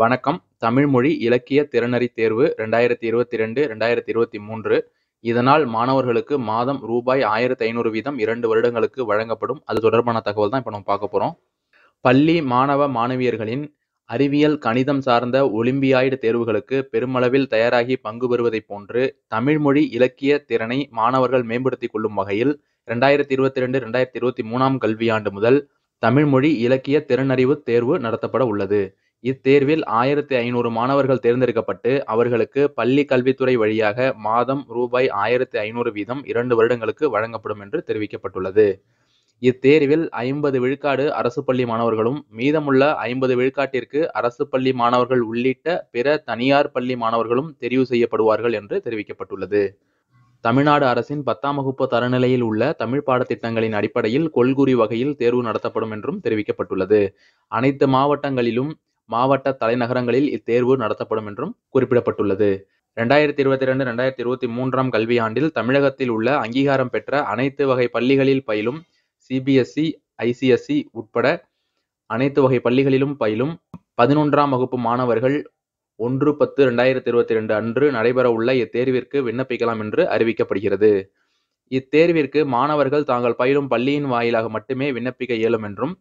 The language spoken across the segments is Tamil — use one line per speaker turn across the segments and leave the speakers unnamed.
வணக்கம் தமிழ்மொழி இலக்கிய திறனறி தேர்வு ரெண்டாயிரத்தி இருபத்தி ரெண்டு ரெண்டாயிரத்தி இருபத்தி மூன்று இதனால் மாணவர்களுக்கு மாதம் ரூபாய் ஆயிரத்தி ஐநூறு வீதம் இரண்டு வருடங்களுக்கு வழங்கப்படும் அது தொடர்பான தகவல் தான் இப்போ நம்ம பார்க்க போகிறோம் பள்ளி மாணவ மாணவியர்களின் அறிவியல் கணிதம் சார்ந்த ஒலிம்பியாய்டு தேர்வுகளுக்கு பெருமளவில் தயாராகி பங்கு பெறுவதைப் போன்று தமிழ்மொழி இலக்கிய திறனை மாணவர்கள் மேம்படுத்திக் கொள்ளும் வகையில் ரெண்டாயிரத்தி இருபத்தி ரெண்டு ரெண்டாயிரத்தி இருபத்தி மூணாம் கல்வியாண்டு முதல் தமிழ்மொழி இலக்கிய திறனறிவு தேர்வு நடத்தப்பட உள்ளது இத்தேர்வில் ஆயிரத்தி ஐநூறு மாணவர்கள் தேர்ந்தெடுக்கப்பட்டு அவர்களுக்கு பள்ளி கல்வித்துறை வழியாக மாதம் ரூபாய் ஆயிரத்தி ஐநூறு வீதம் இரண்டு வருடங்களுக்கு வழங்கப்படும் என்று தெரிவிக்கப்பட்டுள்ளது இத்தேர்வில் ஐம்பது விழுக்காடு அரசு பள்ளி மாணவர்களும் மீதமுள்ள ஐம்பது விழுக்காட்டிற்கு அரசு பள்ளி மாணவர்கள் உள்ளிட்ட பிற தனியார் பள்ளி மாணவர்களும் தெரிவு செய்யப்படுவார்கள் என்று தெரிவிக்கப்பட்டுள்ளது தமிழ்நாடு அரசின் பத்தாம் வகுப்பு தரநிலையில் உள்ள தமிழ் பாடத்திட்டங்களின் அடிப்படையில் கொள்குறி வகையில் தேர்வு நடத்தப்படும் என்றும் தெரிவிக்கப்பட்டுள்ளது அனைத்து மாவட்டங்களிலும் மாவட்ட தலைநகரங்களில் இத்தேர்வு நடத்தப்படும் என்றும் குறிப்பிடப்பட்டுள்ளது ரெண்டாயிரத்தி இருபத்தி ரெண்டு ரெண்டாயிரத்தி இருபத்தி மூன்றாம் கல்வியாண்டில் தமிழகத்தில் உள்ள அங்கீகாரம் பெற்ற அனைத்து வகை பள்ளிகளில் பயிலும் சிபிஎஸ்இ ஐசிஎஸ்இ e, e உட்பட அனைத்து வகை பள்ளிகளிலும் பயிலும் பதினொன்றாம் வகுப்பு மாணவர்கள் ஒன்று பத்து ரெண்டாயிரத்தி இருபத்தி ரெண்டு அன்று நடைபெறவுள்ள இத்தேர்விற்கு விண்ணப்பிக்கலாம் என்று அறிவிக்கப்படுகிறது இத்தேர்விற்கு மாணவர்கள் தாங்கள் பயிலும் பள்ளியின் வாயிலாக மட்டுமே விண்ணப்பிக்க இயலும் என்றும்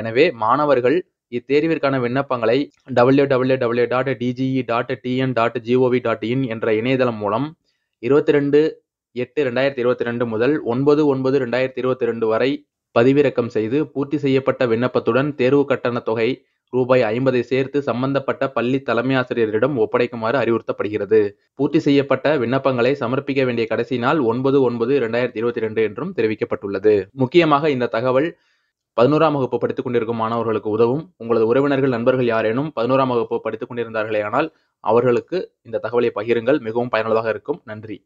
எனவே மாணவர்கள் இத்தேர்விற்கான விண்ணப்பங்களை W W W dot DGE dot TN dot GOV dot in என்ற இணையதளம் மூலம் இருபத்தி ரெண்டு எட்டு ரெண்டாயிரத்தி இருபத்தி ரெண்டு முதல் ஒன்பது ஒன்பது ரெண்டாயிரத்தி இருபத்தி ரெண்டு வரை பதிவிறக்கம் செய்து பூர்த்தி செய்யப்பட்ட விண்ணப்பத்துடன் தேர்வு கட்டண தொகை ரூபாய் ஐம்பதை சேர்த்து சம்பந்தப்பட்ட பள்ளி தலைமை ஆசிரியரிடம் ஒப்படைக்குமாறு அறிவுறுத்தப்படுகிறது பூர்த்தி செய்யப்பட்ட விண்ணப்பங்களை சமர்ப்பிக்க வேண்டிய கடைசி நாள் ஒன்பது ஒன்பது இரண்டாயிரத்தி இருபத்தி ரெண்டு என்றும் தெரிவிக்கப்பட்டுள்ளது முக்கியமாக இந்த தகவல் பதினோராம் வகுப்பு படித்துக் கொண்டிருக்கும் மாணவர்களுக்கு உதவும் உங்களது உறவினர்கள் நண்பர்கள் யாரேனும் பதினோராம் வகுப்பு படித்துக் கொண்டிருந்தார்களே ஆனால் அவர்களுக்கு இந்த தகவலை பகிருங்கள் மிகவும் பயனுள்ளதாக இருக்கும் நன்றி